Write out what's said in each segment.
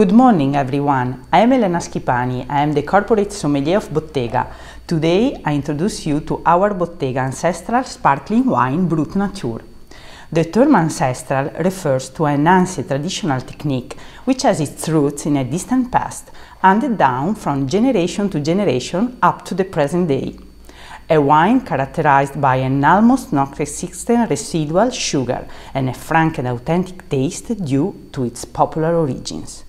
Good morning, everyone. I am Elena Schipani. I am the corporate sommelier of Bottega. Today, I introduce you to our Bottega Ancestral Sparkling Wine Brut Nature. The term ancestral refers to an ancient traditional technique which has its roots in a distant past, handed down from generation to generation up to the present day. A wine characterized by an almost non-existent residual sugar and a frank and authentic taste due to its popular origins.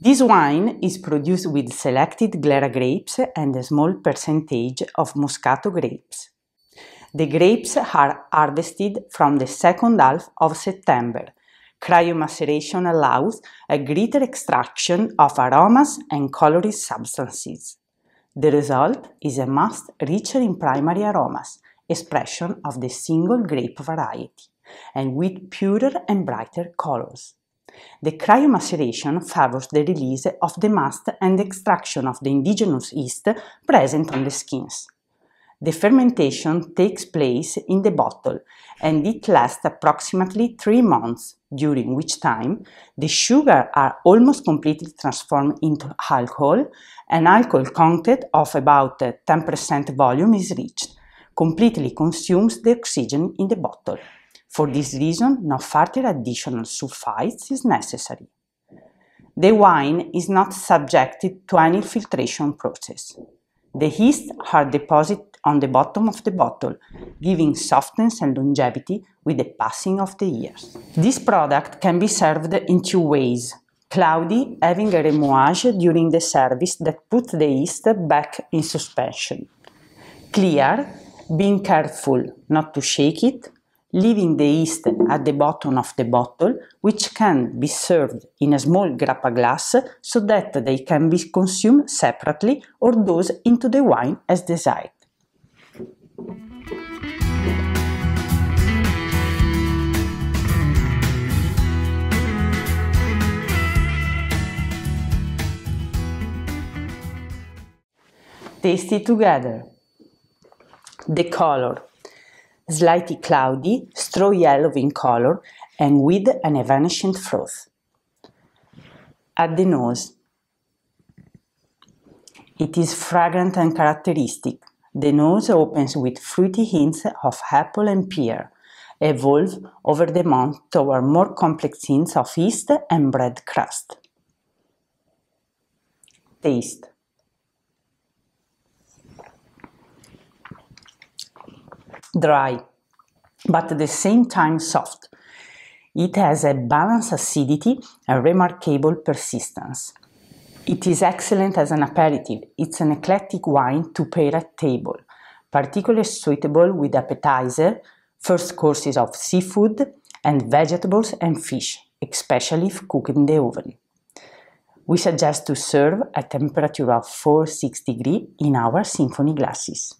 This wine is produced with selected Glera grapes and a small percentage of Moscato grapes. The grapes are harvested from the second half of September. Cryomaceration allows a greater extraction of aromas and colored substances. The result is a must richer in primary aromas, expression of the single grape variety, and with purer and brighter colors. The cryomaceration favors the release of the mast and extraction of the indigenous yeast present on the skins. The fermentation takes place in the bottle and it lasts approximately three months, during which time the sugar are almost completely transformed into alcohol. An alcohol content of about 10% volume is reached, completely consumes the oxygen in the bottle. For this reason, no further additional sulfites is necessary. The wine is not subjected to any filtration process. The yeast are deposited on the bottom of the bottle, giving softness and longevity with the passing of the years. This product can be served in two ways. Cloudy, having a remouage during the service that puts the yeast back in suspension. Clear, being careful not to shake it leaving the yeast at the bottom of the bottle, which can be served in a small grappa glass so that they can be consumed separately or dosed into the wine as desired. Taste it together. The color, slightly cloudy, straw yellow in color, and with an evanescent froth. At the nose, it is fragrant and characteristic. The nose opens with fruity hints of apple and pear, evolve over the month toward more complex hints of yeast and bread crust. Taste dry, but at the same time soft. It has a balanced acidity and remarkable persistence. It is excellent as an aperitif. It's an eclectic wine to pair at table, particularly suitable with appetizer, first courses of seafood, and vegetables and fish, especially if cooked in the oven. We suggest to serve at temperature of 4-6 degrees in our symphony glasses.